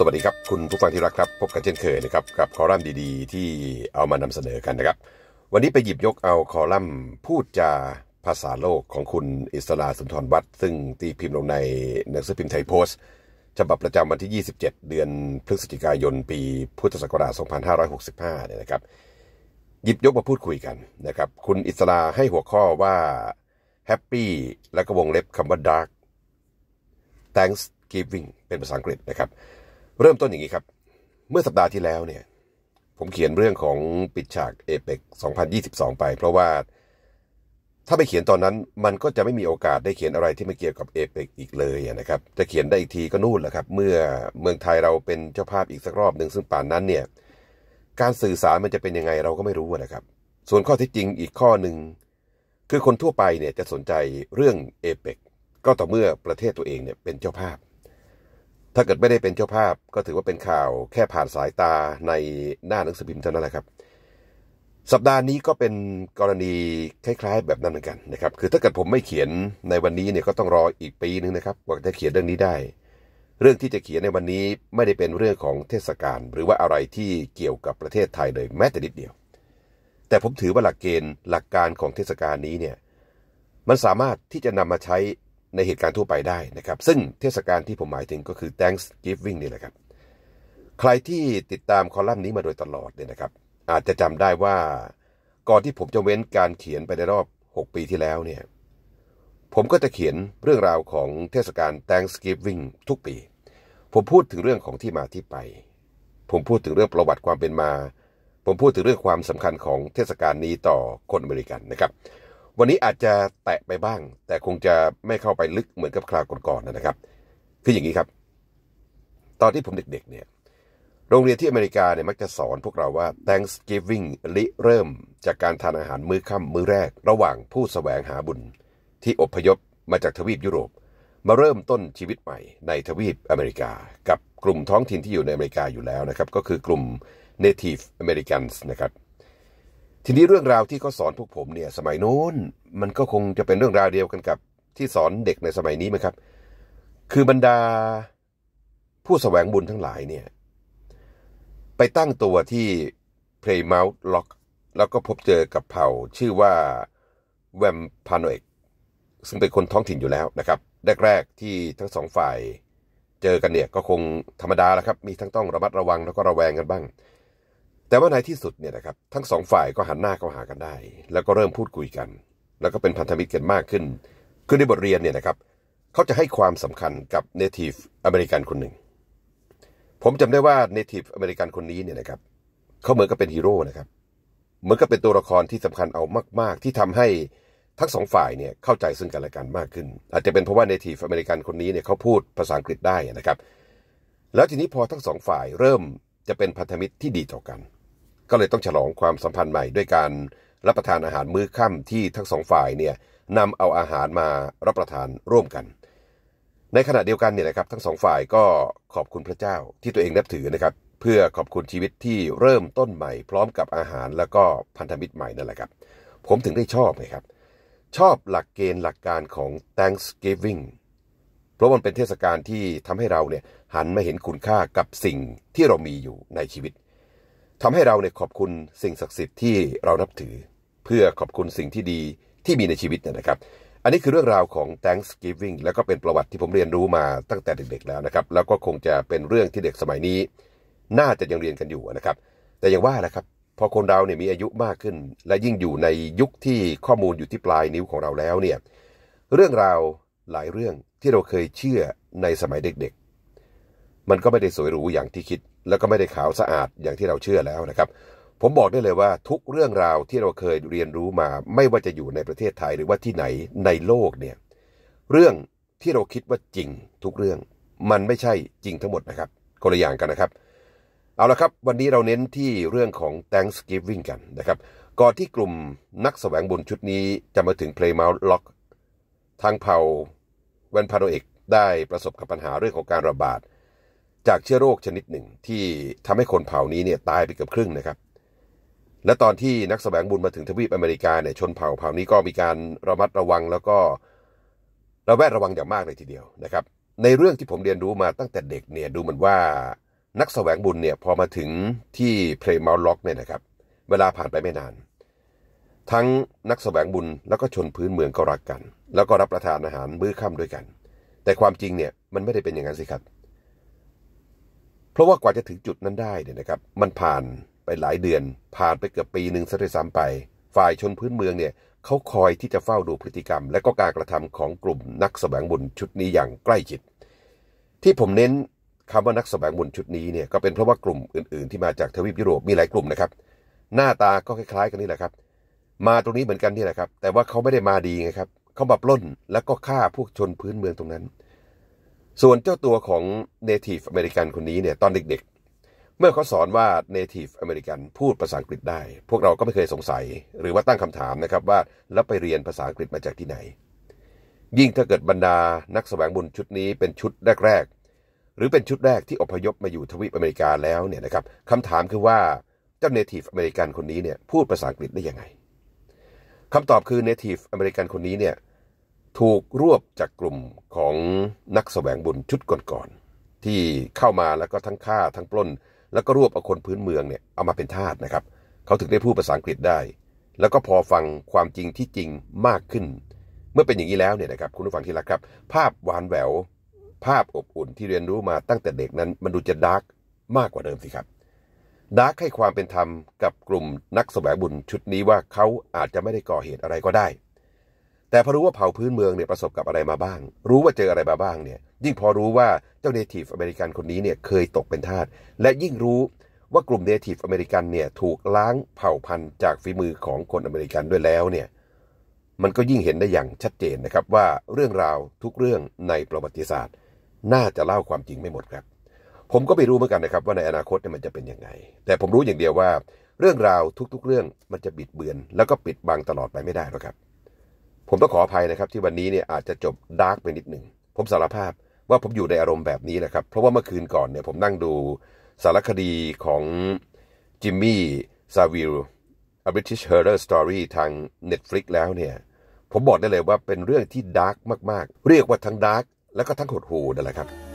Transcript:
สวัสดีครับ คุณผู้ฟังที่รักครับ พบกันเช่นเคยนะครับกับคอลัมน์ดีๆ ที่เอามานำเสนอกันนะครับ วันนี้ไปหยิบยกเอาคอลัมน์ พูดจาภาษาโลกของคุณอิสราสุนทรวัตร ซึ่งตีพิมพ์ลงในหนังสือพิมพ์ไทยโพสต์ฉบับประจำวันที่ 27 เดือนพฤศจิกายน ปีพุทธศักราช2565เนี่ยนะครับ หยิบยกมาพูดคุยกันนะครับ คุณอิสราให้หัวข้อว่าแฮปปี้และก็วงเล็บคำว่าด a r k thanksgiving เป็นภาษาอังกฤษนะครับเริ่มต้นอย่างนี้ครับ เมื่อสัปดาห์ที่แล้วเนี่ยผมเขียนเรื่องของปิดฉากเอเปก2022 ไป เพราะว่า ถ้าไปเขียนตอนนั้นมันก็จะไม่มีโอกาสได้เขียนอะไรที่ไม่เกี่ยวกับเอเปกอีกเลยนะครับจะเขียนได้อีกทีก็นู่นแหละครับ เมื่อเมืองไทยเราเป็นเจ้าภาพอีกสักรอบหนึ่งซึ่งป่านนั้นเนี่ยการสื่อสารมันจะเป็นยังไงเราก็ไม่รู้นะครับส่วนข้อที่จริงอีกข้อหนึ่งคือคนทั่วไปเนี่ยจะสนใจเรื่องเอเปกก็ต่อเมื่อประเทศตัวเองเนี่ยเป็นเจ้าภาพถ้าเกิดไม่ได้เป็นเจ้าภาพก็ถือว่าเป็นข่าวแค่ผ่านสายตาในหน้าหนังสือพิมพ์เท่านั้นแหละครับ สัปดาห์นี้ก็เป็นกรณีคล้ายๆแบบนั้นเหมือนกันนะครับ คือถ้าเกิดผมไม่เขียนในวันนี้เนี่ยก็ต้องรออีกปีนึงนะครับกว่าจะเขียนเรื่องนี้ได้ เรื่องที่จะเขียนในวันนี้ไม่ได้เป็นเรื่องของเทศกาลหรือว่าอะไรที่เกี่ยวกับประเทศไทยเลยแม้แต่นิดเดียว แต่ผมถือว่าหลักเกณฑ์หลักการของเทศกาลนี้เนี่ยมันสามารถที่จะนำมาใช้ในเหตุการณ์ทั่วไปได้นะครับ ซึ่งเทศกาลที่ผมหมายถึงก็คือ Thanksgiving นี่แหละครับ ใครที่ติดตามคอลัมน์นี้มาโดยตลอดเนี่ยนะครับ อาจจะจำได้ว่า ก่อนที่ผมจะเว้นการเขียนไปในรอบ 6 ปีที่แล้วเนี่ย ผมก็จะเขียนเรื่องราวของเทศกาล Thanksgiving ทุกปีผมพูดถึงเรื่องของที่มาที่ไป ผมพูดถึงเรื่องประวัติความเป็นมา ผมพูดถึงเรื่องความสำคัญของเทศกาลนี้ต่อคนอเมริกันนะครับวันนี้อาจจะแตะไปบ้าง แต่คงจะไม่เข้าไปลึกเหมือนกับคราวก่อนๆนนะครับ คืออย่างนี้ครับ ตอนที่ผมเด็กๆ เนี่ยโรงเรียนที่อเมริกาเนี่ยมักจะสอนพวกเราว่า Thanksgiving ริเริ่มจากการทานอาหารมื้อค่ำมื้อแรก ระหว่างผู้สแสวงหาบุญที่อพยพมาจากทวีปยุโรป มาเริ่มต้นชีวิตใหม่ในทวีปอเมริกากับกลุ่มท้องถิ่นที่อยู่ในอเมริกาอยู่แล้วนะครับ ก็คือกลุ่ม Native Americans นะครับทีนี้เรื่องราวที่เขาสอนพวกผมเนี่ยสมัยโน้น มันก็คงจะเป็นเรื่องราวเดียวกันกับที่สอนเด็กในสมัยนี้ไหมครับคือบรรดาผู้สแสวงบุญทั้งหลายเนี่ยไปตั้งตัวที่ Playmouth Lock แล้วก็พบเจอกับเผ่าชื่อว่าแวมพานเอกซึ่งเป็นคนท้องถิ่นอยู่แล้วนะครับ แรก ๆที่ทั้งสองฝ่ายเจอกันเนี่ยก็คงธรรมดาแล้วครับ มีทั้งต้องระมัดระวังแล้วก็ระแวงกันบ้างแต่ว่าในที่สุดเนี่ยนะครับทั้งสองฝ่ายก็หันหน้าเข้าหากันได้ แล้วก็เริ่มพูดคุยกัน แล้วก็เป็นพันธมิตรกันมากขึ้นคือในบทเรียนเนี่ยนะครับเขาจะให้ความสำคัญกับเนทีฟอเมริกันคนหนึ่งผมจำได้ว่าเนทีฟอเมริกันคนนี้เนี่ยนะครับเขาเหมือนกับเป็นฮีโร่นะครับเหมือนกับเป็นตัวละครที่สำคัญเอามากๆ ที่ทำให้ทั้งสองฝ่ายเนี่ยเข้าใจซึ่งกันและกันมากขึ้น อาจจะเป็นเพราะว่าเนทีฟอเมริกันคนนี้เนี่ยเขาพูดภาษาอังกฤษได้นะครับแล้วทีนี้พอทั้งสองฝ่ายเริ่มจะเป็นพันธมิตรที่ดีต่อกันก็เลยต้องฉลองความสัมพันธ์ใหม่ ด้วยการรับประทานอาหารมื้อค่ำที่ทั้งสองฝ่ายเนี่ยนำเอาอาหารมารับประทานร่วมกัน ในขณะเดียวกันเนี่ยนะครับ ทั้งสองฝ่ายก็ขอบคุณพระเจ้าที่ตัวเองนับถือนะครับเพื่อขอบคุณชีวิตที่เริ่มต้นใหม่พร้อมกับอาหารแล้วก็พันธมิตรใหม่นั่นแหละครับผมถึงได้ชอบนะครับ ชอบหลักเกณฑ์หลักการของ Thanksgiving เพราะมันเป็นเทศกาลที่ทำให้เราเนี่ยหันมาเห็นคุณค่ากับสิ่งที่เรามีอยู่ในชีวิตทำให้เราเนี่ยขอบคุณสิ่งศักดิ์สิทธิ์ที่เรานับถือ เพื่อขอบคุณสิ่งที่ดีที่มีในชีวิตนะครับ อันนี้คือเรื่องราวของ Thanksgiving แล้วก็เป็นประวัติที่ผมเรียนรู้มาตั้งแต่เด็กๆ แล้วนะครับ แล้วก็คงจะเป็นเรื่องที่เด็กสมัยนี้ น่าจะยังเรียนกันอยู่นะครับ แต่อย่างว่าแหละครับพอคนเราเนี่ยมีอายุมากขึ้น และยิ่งอยู่ในยุคที่ข้อมูลอยู่ที่ปลายนิ้วของเราแล้วเนี่ยเรื่องราวหลายเรื่องที่เราเคยเชื่อในสมัยเด็กมันก็ไม่ได้สวยหรูอย่างที่คิด แล้วก็ไม่ได้ขาวสะอาดอย่างที่เราเชื่อแล้วนะครับ ผมบอกได้เลยว่า ทุกเรื่องราวที่เราเคยเรียนรู้มาไม่ว่าจะอยู่ในประเทศไทยหรือว่าที่ไหนในโลกเนี่ยเรื่องที่เราคิดว่าจริงทุกเรื่องมันไม่ใช่จริงทั้งหมดนะครับตัวอย่างกันนะครับเอาละครับวันนี้เราเน้นที่เรื่องของ Thanksgiving กันนะครับก่อนที่กลุ่มนักสแสวงบุญชุดนี้ จะมาถึง p l a y m o u t h Lock ทางเผ่าเวนพาโดเอกได้ประสบกับปัญหาเรื่องของการระบาดจากเชื้อโรคชนิดหนึ่งที่ทำให้คนเผ่านี้เนี่ยตายไปเกือบครึ่งนะครับ และตอนที่นักสแสวงบุญมาถึงทวีปอเมริกาเนี่ยชนเผ่าเผ่านี้ก็มีการระมัดระวังแล้วก็ระแวดระวังอย่างมากเลยทีเดียวนะครับ ในเรื่องที่ผมเรียนรู้มาตั้งแต่เด็กเนี่ยดูเหมือนว่า นักสแสวงบุญเนี่ยพอมาถึงที่เพลย์มาล็อกเนี่ยนะครับเวลาผ่านไปไม่นาน ทั้งนักสแสวงบุญแล้วก็ชนพื้นเมืองก็รักกัน แล้วก็รับประทานอาหารมื้อค่าด้วยกัน แต่ความจริงเนี่ยมันไม่ได้เป็นอย่างนั้นสิครับเพราะว่ากว่าจะถึงจุดนั้นได้เนี่ยนะครับมันผ่านไปหลายเดือน ผ่านไปเกือบปีหนึ่งซะด้วยซ้ำไป ฝ่ายชนพื้นเมืองเนี่ยเขาคอยที่จะเฝ้าดูพฤติกรรม และก็การกระทำของกลุ่มนักสแสวงบุญชุดนี้อย่างใกล้ชิดที่ผมเน้นคำว่านักสแสวงบุญชุดนี้เนี่ยก็เป็นเพราะว่ากลุ่มอื่นๆที่มาจากทวีปยุโรปมีหลายกลุ่มนะครับหน้าตาก็คล้ายๆ กันนี่แหละครับ มาตรงนี้เหมือนกันนี่แหละครับ แต่ว่าเขาไม่ได้มาดีไงครับเขามาปล้นแล้วก็ฆ่าพวกชนพื้นเมืองตรงนั้นส่วนเจ้าตัวของ Native American คนนี้เนี่ยตอนเด็กๆ เมื่อเขาสอนว่า Native American พูดภาษาอังกฤษได้ พวกเราก็ไม่เคยสงสัย หรือว่าตั้งคำถามนะครับว่าแล้วไปเรียนภาษาอังกฤษมาจากที่ไหน ยิ่งถ้าเกิดบรรดานักแสวงบุญชุดนี้เป็นชุดแรกๆ หรือเป็นชุดแรกที่อพยพมาอยู่ทวีปอเมริกาแล้วเนี่ยนะครับคำถามคือว่าเจ้า Native American คนนี้เนี่ยพูดภาษาอังกฤษได้ยังไงคำตอบคือ Native American คนนี้เนี่ยถูกรวบจากกลุ่มของนักสแสวงบุญชุดก่อนๆที่เข้ามาแล้วก็ทั้งฆ่าทั้งปล้น แล้วก็รวบเอาคนพื้นเมืองเนี่ยเอามาเป็นทาสนะครับเขาถึงได้พูดภาษาอังกฤษได้ แล้วก็พอฟังความจริงที่จริงมากขึ้น เมื่อเป็นอย่างนี้แล้วเนี่ยนะครับคุณผู้ฟังที่รักครับ ภาพหวานแหววภาพอบอุ่นที่เรียนรู้มาตั้งแต่เด็กนั้น มันดูจะดาร์กมากกว่าเดิมสิครับดาร์กให้ความเป็นธรรมกับกลุ่มนักสแสวงบุญชุดนี้ว่าเขาอาจจะไม่ได้ก่อเหตุอะไรก็ได้แต่พอรู้ว่าเผ่าพื้นเมืองเนี่ยประสบกับอะไรมาบ้าง รู้ว่าเจออะไรมาบ้างเนี่ย ยิ่งพอรู้ว่าเจ้าเนทีฟอเมริกันคนนี้เนี่ยเคยตกเป็นทาส และยิ่งรู้ว่ากลุ่มเนทีฟอเมริกันเนี่ยถูกล้างเผ่าพันธุ์จากฝีมือของคนอเมริกันด้วยแล้วเนี่ย มันก็ยิ่งเห็นได้อย่างชัดเจนนะครับว่าเรื่องราวทุกเรื่องในประวัติศาสตร์ น่าจะเล่าความจริงไม่หมดครับ ผมก็ไม่รู้เหมือนกันนะครับว่าในอนาคตมันจะเป็นยังไง แต่ผมรู้อย่างเดียวว่า เรื่องราวทุก ๆเรื่องมันจะบิดเบือน แล้วก็ปิดบังตลอดไปไม่ได้หรอกครับผมต้องขออภัยนะครับที่วันนี้เนี่ยอาจจะจบดาร์กไปนิดหนึ่งผมสารภาพว่าผมอยู่ในอารมณ์แบบนี้นะครับ เพราะว่าเมื่อคืนก่อนเนี่ยผมนั่งดูสารคดีของจิมมี่ซาวิล A British Horror Story ทาง Netflix แล้วเนี่ยผมบอกได้เลยว่าเป็นเรื่องที่ดาร์กมากๆ เรียกว่าทั้งดาร์กแล้วก็ทั้งหดหูนั่นแหละครับ